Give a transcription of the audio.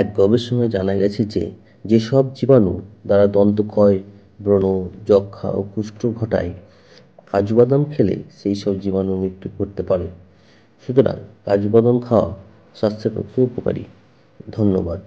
এক গবেষণায় জানা গেছে যে যেসব জীবাণু দ্বারা দন্তক্ষয় ব্রণ যক্ষ্মা ও কুষ্ঠ ঘটায় কাজু বাদাম খেলে সেই সব জীবাণু মৃত্যু ঘটতে পারে সুতরাং কাজু বাদাম খাওয়া স্বাস্থ্যের পক্ষে উপকারী ধন্যবাদ